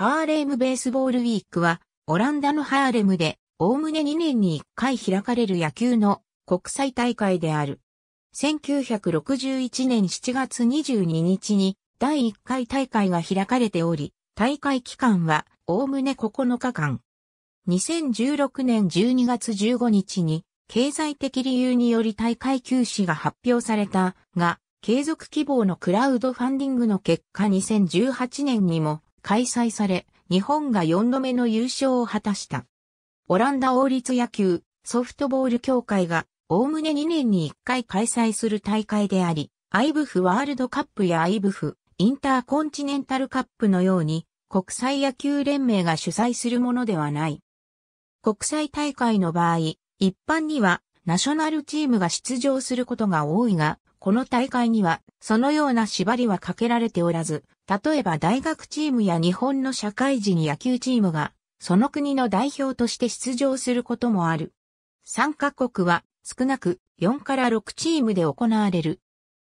ハーレムベースボールウィークは、オランダのハーレムで、おおむね2年に1回開かれる野球の国際大会である。1961年7月22日に第1回大会が開かれており、大会期間はおおむね9日間。2016年12月15日に経済的理由により大会休止が発表されたが、継続希望のクラウドファンディングの結果2018年にも開催され、日本が4度目の優勝を果たした。オランダ王立野球、ソフトボール協会が、おおむね2年に1回開催する大会であり、アイブフワールドカップやアイブフ、インターコンチネンタルカップのように、国際野球連盟が主催するものではない。国際大会の場合、一般にはナショナルチームが出場することが多いが、この大会には、そのような縛りはかけられておらず、例えば大学チームや日本の社会人野球チームが、その国の代表として出場することもある。参加国は、少なく4から6チームで行われる。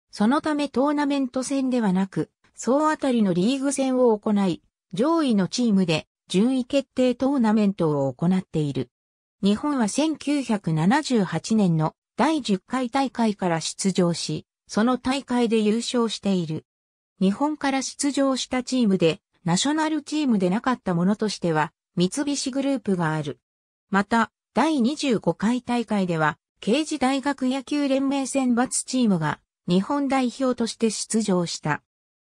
そのためトーナメント戦ではなく、総当たりのリーグ戦を行い、上位のチームで順位決定トーナメントを行っている。日本は1978年の第10回大会から出場し、その大会で優勝している。日本から出場したチームで、ナショナルチームでなかったものとしては、三菱グループがある。また、第25回大会では、刑事大学野球連盟選抜チームが日本代表として出場した。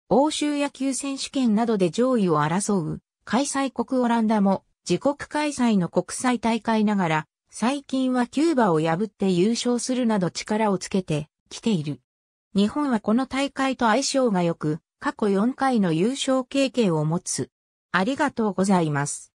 欧州野球選手権などで上位を争う開催国オランダも自国開催の国際大会ながら最近はキューバを破って優勝するなど力をつけてきている。日本はこの大会と相性が良く、過去4回の優勝経験を持つ。ありがとうございます。